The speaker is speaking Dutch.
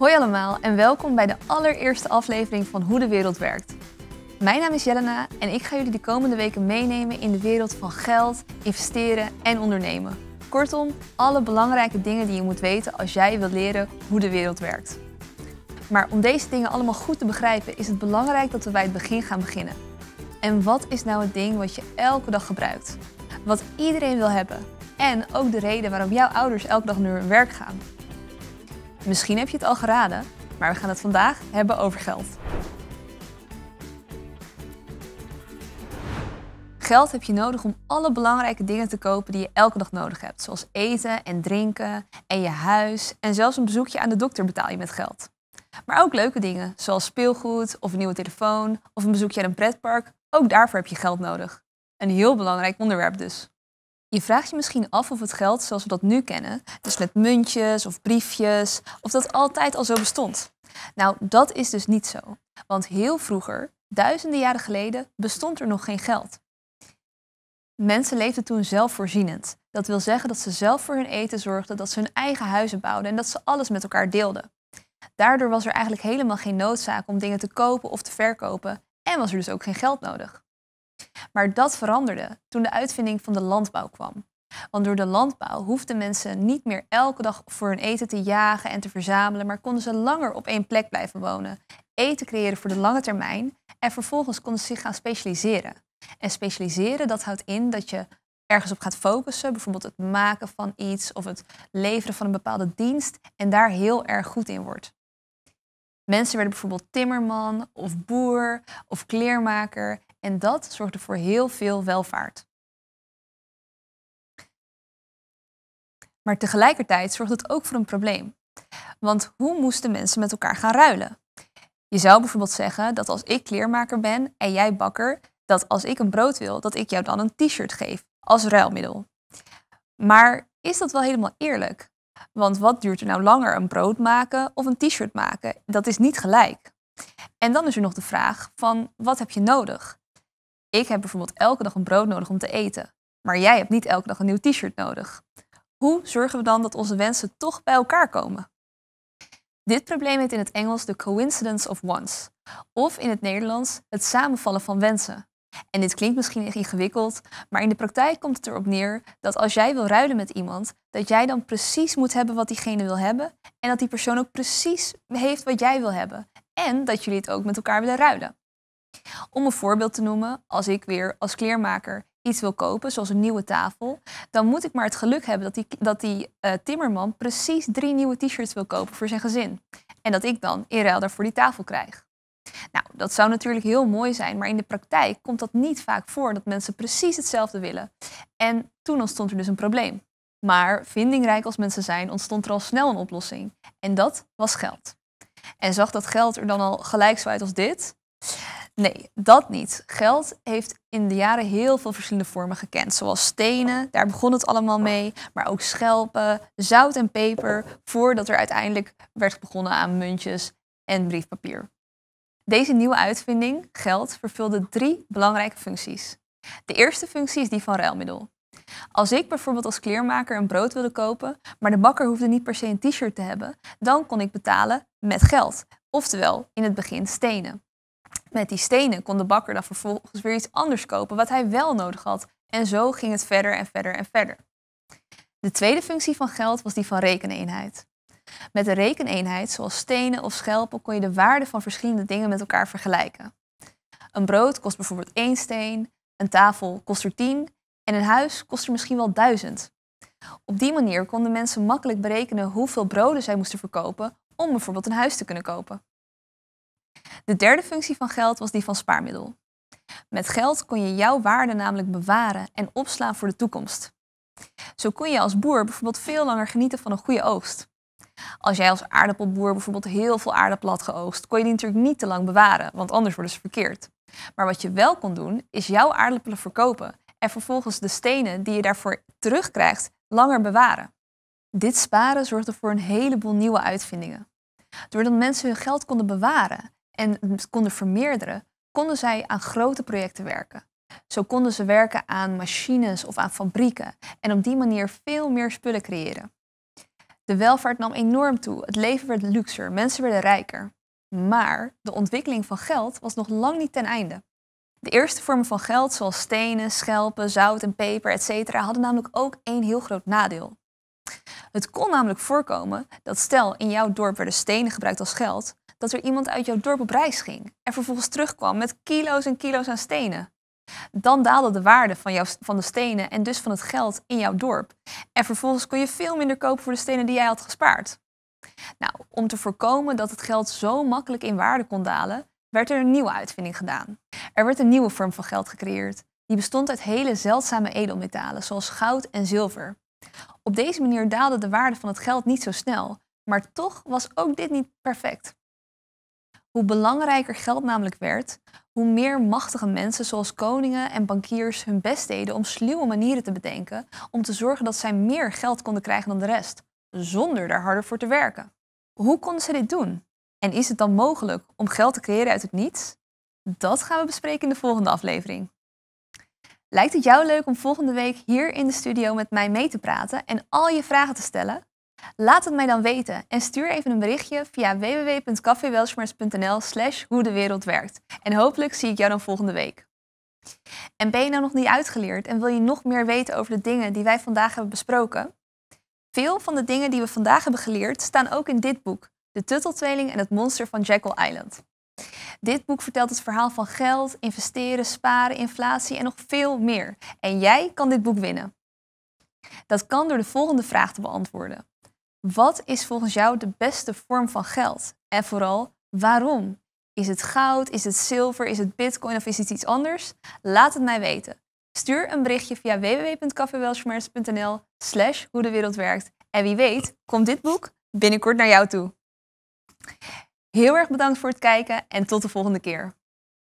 Hoi allemaal en welkom bij de allereerste aflevering van Hoe de Wereld Werkt. Mijn naam is Jelena en ik ga jullie de komende weken meenemen in de wereld van geld, investeren en ondernemen. Kortom, alle belangrijke dingen die je moet weten als jij wilt leren hoe de wereld werkt. Maar om deze dingen allemaal goed te begrijpen is het belangrijk dat we bij het begin gaan beginnen. En wat is nou het ding wat je elke dag gebruikt? Wat iedereen wil hebben. En ook de reden waarom jouw ouders elke dag naar hun werk gaan. Misschien heb je het al geraden, maar we gaan het vandaag hebben over geld. Geld heb je nodig om alle belangrijke dingen te kopen die je elke dag nodig hebt, zoals eten en drinken en je huis en zelfs een bezoekje aan de dokter betaal je met geld. Maar ook leuke dingen, zoals speelgoed of een nieuwe telefoon of een bezoekje aan een pretpark, ook daarvoor heb je geld nodig. Een heel belangrijk onderwerp dus. Je vraagt je misschien af of het geld zoals we dat nu kennen, dus met muntjes of briefjes, of dat altijd al zo bestond. Nou, dat is dus niet zo. Want heel vroeger, duizenden jaren geleden, bestond er nog geen geld. Mensen leefden toen zelfvoorzienend. Dat wil zeggen dat ze zelf voor hun eten zorgden, dat ze hun eigen huizen bouwden en dat ze alles met elkaar deelden. Daardoor was er eigenlijk helemaal geen noodzaak om dingen te kopen of te verkopen en was er dus ook geen geld nodig. Maar dat veranderde toen de uitvinding van de landbouw kwam. Want door de landbouw hoefden mensen niet meer elke dag voor hun eten te jagen en te verzamelen, maar konden ze langer op één plek blijven wonen, eten creëren voor de lange termijn en vervolgens konden ze zich gaan specialiseren. En specialiseren, dat houdt in dat je ergens op gaat focussen, bijvoorbeeld het maken van iets of het leveren van een bepaalde dienst en daar heel erg goed in wordt. Mensen werden bijvoorbeeld timmerman of boer of kleermaker en dat zorgde voor heel veel welvaart. Maar tegelijkertijd zorgde het ook voor een probleem. Want hoe moesten mensen met elkaar gaan ruilen? Je zou bijvoorbeeld zeggen dat als ik kleermaker ben en jij bakker, dat als ik een brood wil, dat ik jou dan een t-shirt geef als ruilmiddel. Maar is dat wel helemaal eerlijk? Want wat duurt er nou langer, een brood maken of een t-shirt maken? Dat is niet gelijk. En dan is er nog de vraag van wat heb je nodig? Ik heb bijvoorbeeld elke dag een brood nodig om te eten, maar jij hebt niet elke dag een nieuw t-shirt nodig. Hoe zorgen we dan dat onze wensen toch bij elkaar komen? Dit probleem heet in het Engels de coincidence of wants, of in het Nederlands het samenvallen van wensen. En dit klinkt misschien ingewikkeld, maar in de praktijk komt het erop neer dat als jij wil ruilen met iemand, dat jij dan precies moet hebben wat diegene wil hebben en dat die persoon ook precies heeft wat jij wil hebben en dat jullie het ook met elkaar willen ruilen. Om een voorbeeld te noemen, als ik weer als kleermaker iets wil kopen, zoals een nieuwe tafel, dan moet ik maar het geluk hebben dat die, dat die eh, timmerman precies drie nieuwe t-shirts wil kopen voor zijn gezin. En dat ik dan in ruil daarvoor die tafel krijg. Nou, dat zou natuurlijk heel mooi zijn, maar in de praktijk komt dat niet vaak voor dat mensen precies hetzelfde willen. En toen ontstond er dus een probleem. Maar vindingrijk als mensen zijn, ontstond er al snel een oplossing. En dat was geld. En zag dat geld er dan al gelijk zo uit als dit? Nee, dat niet. Geld heeft in de jaren heel veel verschillende vormen gekend. Zoals stenen, daar begon het allemaal mee. Maar ook schelpen, zout en peper. Voordat er uiteindelijk werd begonnen aan muntjes en briefpapier. Deze nieuwe uitvinding, geld, vervulde drie belangrijke functies. De eerste functie is die van ruilmiddel. Als ik bijvoorbeeld als kleermaker een brood wilde kopen, maar de bakker hoefde niet per se een t-shirt te hebben, dan kon ik betalen met geld, oftewel in het begin stenen. Met die stenen kon de bakker dan vervolgens weer iets anders kopen wat hij wel nodig had. En zo ging het verder en verder en verder. De tweede functie van geld was die van rekeneenheid. Met een rekeneenheid, zoals stenen of schelpen, kon je de waarde van verschillende dingen met elkaar vergelijken. Een brood kost bijvoorbeeld één steen, een tafel kost er tien en een huis kost er misschien wel duizend. Op die manier konden mensen makkelijk berekenen hoeveel broden zij moesten verkopen om bijvoorbeeld een huis te kunnen kopen. De derde functie van geld was die van spaarmiddel. Met geld kon je jouw waarde namelijk bewaren en opslaan voor de toekomst. Zo kon je als boer bijvoorbeeld veel langer genieten van een goede oogst. Als jij als aardappelboer bijvoorbeeld heel veel aardappelen had geoogst, kon je die natuurlijk niet te lang bewaren, want anders worden ze verkeerd. Maar wat je wel kon doen, is jouw aardappelen verkopen en vervolgens de stenen die je daarvoor terugkrijgt langer bewaren. Dit sparen zorgde voor een heleboel nieuwe uitvindingen. Doordat mensen hun geld konden bewaren en konden vermeerderen, konden zij aan grote projecten werken. Zo konden ze werken aan machines of aan fabrieken en op die manier veel meer spullen creëren. De welvaart nam enorm toe, het leven werd luxer, mensen werden rijker. Maar de ontwikkeling van geld was nog lang niet ten einde. De eerste vormen van geld, zoals stenen, schelpen, zout en peper, etc., hadden namelijk ook één heel groot nadeel. Het kon namelijk voorkomen dat stel in jouw dorp werden stenen gebruikt als geld, dat er iemand uit jouw dorp op reis ging en vervolgens terugkwam met kilo's en kilo's aan stenen. Dan daalde de waarde van, jouw, van de stenen en dus van het geld in jouw dorp. En vervolgens kon je veel minder kopen voor de stenen die jij had gespaard. Nou, om te voorkomen dat het geld zo makkelijk in waarde kon dalen, werd er een nieuwe uitvinding gedaan. Er werd een nieuwe vorm van geld gecreëerd. Die bestond uit hele zeldzame edelmetalen, zoals goud en zilver. Op deze manier daalde de waarde van het geld niet zo snel, maar toch was ook dit niet perfect. Hoe belangrijker geld namelijk werd, hoe meer machtige mensen zoals koningen en bankiers hun best deden om sluwe manieren te bedenken om te zorgen dat zij meer geld konden krijgen dan de rest, zonder daar harder voor te werken. Hoe konden ze dit doen? En is het dan mogelijk om geld te creëren uit het niets? Dat gaan we bespreken in de volgende aflevering. Lijkt het jou leuk om volgende week hier in de studio met mij mee te praten en al je vragen te stellen? Laat het mij dan weten en stuur even een berichtje via www.caféwelschmerz.nl slash hoe de wereld werkt. En hopelijk zie ik jou dan volgende week. En ben je nou nog niet uitgeleerd en wil je nog meer weten over de dingen die wij vandaag hebben besproken? Veel van de dingen die we vandaag hebben geleerd staan ook in dit boek, De Tutteltweeling en het Monster van Jekyll Island. Dit boek vertelt het verhaal van geld, investeren, sparen, inflatie en nog veel meer. En jij kan dit boek winnen. Dat kan door de volgende vraag te beantwoorden. Wat is volgens jou de beste vorm van geld? En vooral, waarom? Is het goud, is het zilver, is het bitcoin of is het iets anders? Laat het mij weten. Stuur een berichtje via www.caféwelschmerz.nl slash hoe de wereld werkt. En wie weet komt dit boek binnenkort naar jou toe. Heel erg bedankt voor het kijken en tot de volgende keer.